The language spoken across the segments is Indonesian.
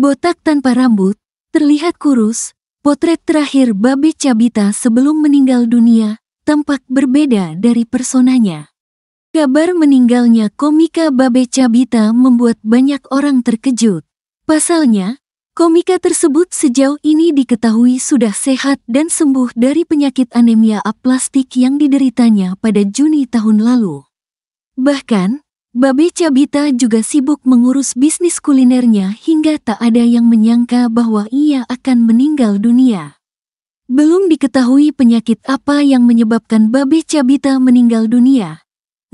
botak tanpa rambut, terlihat kurus, potret terakhir Babe Cabita sebelum meninggal dunia, tampak berbeda dari personanya. Kabar meninggalnya komika Babe Cabita membuat banyak orang terkejut. Pasalnya, komika tersebut sejauh ini diketahui sudah sehat dan sembuh dari penyakit anemia aplastik yang dideritanya pada Juni tahun lalu. Bahkan, Babe Cabita juga sibuk mengurus bisnis kulinernya hingga tak ada yang menyangka bahwa ia akan meninggal dunia. Belum diketahui penyakit apa yang menyebabkan Babe Cabita meninggal dunia.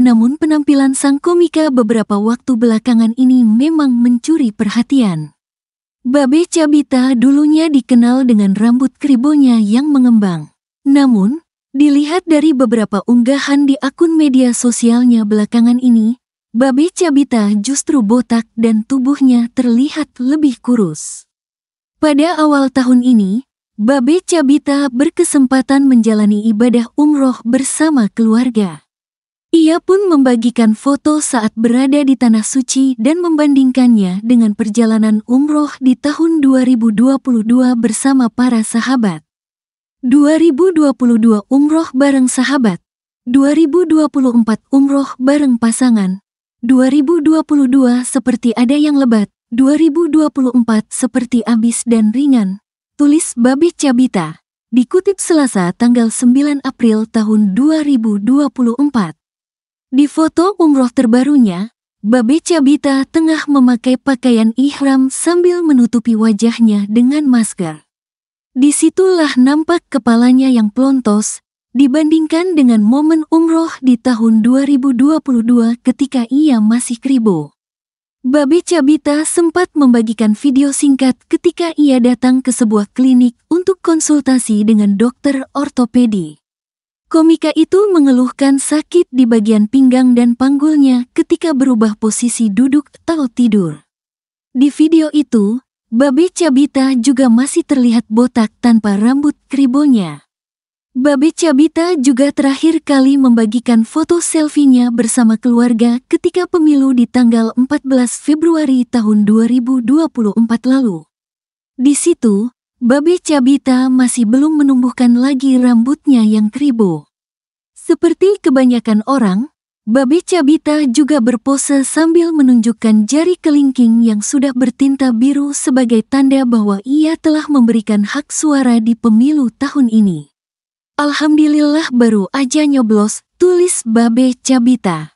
Namun penampilan sang komika beberapa waktu belakangan ini memang mencuri perhatian. Babe Cabita dulunya dikenal dengan rambut kribonya yang mengembang. Namun, dilihat dari beberapa unggahan di akun media sosialnya belakangan ini, Babi Cabita justru botak dan tubuhnya terlihat lebih kurus. Pada awal tahun ini, Babe Cabita berkesempatan menjalani ibadah umroh bersama keluarga. Ia pun membagikan foto saat berada di Tanah Suci dan membandingkannya dengan perjalanan umroh di tahun 2022 bersama para sahabat. 2022 umroh bareng sahabat, 2024 umroh bareng pasangan, 2022 seperti ada yang lebat, 2024 seperti abis dan ringan. Tulis Babi Cabita. Dikutip Selasa tanggal 9 April tahun 2024. Di foto umroh terbarunya, Babe Cabita tengah memakai pakaian ihram sambil menutupi wajahnya dengan masker. Disitulah nampak kepalanya yang plontos, dibandingkan dengan momen umroh di tahun 2022 ketika ia masih kribo. Babe Cabita sempat membagikan video singkat ketika ia datang ke sebuah klinik untuk konsultasi dengan dokter ortopedi. Komika itu mengeluhkan sakit di bagian pinggang dan panggulnya ketika berubah posisi duduk atau tidur. Di video itu, Babe Cabita juga masih terlihat botak tanpa rambut kribonya. Babe Cabita juga terakhir kali membagikan foto selfie-nya bersama keluarga ketika pemilu di tanggal 14 Februari tahun 2024 lalu. Di situ, Babe Cabita masih belum menumbuhkan lagi rambutnya yang kribo. Seperti kebanyakan orang, Babe Cabita juga berpose sambil menunjukkan jari kelingking yang sudah bertinta biru sebagai tanda bahwa ia telah memberikan hak suara di pemilu tahun ini. Alhamdulillah baru aja nyoblos, tulis Babe Cabita.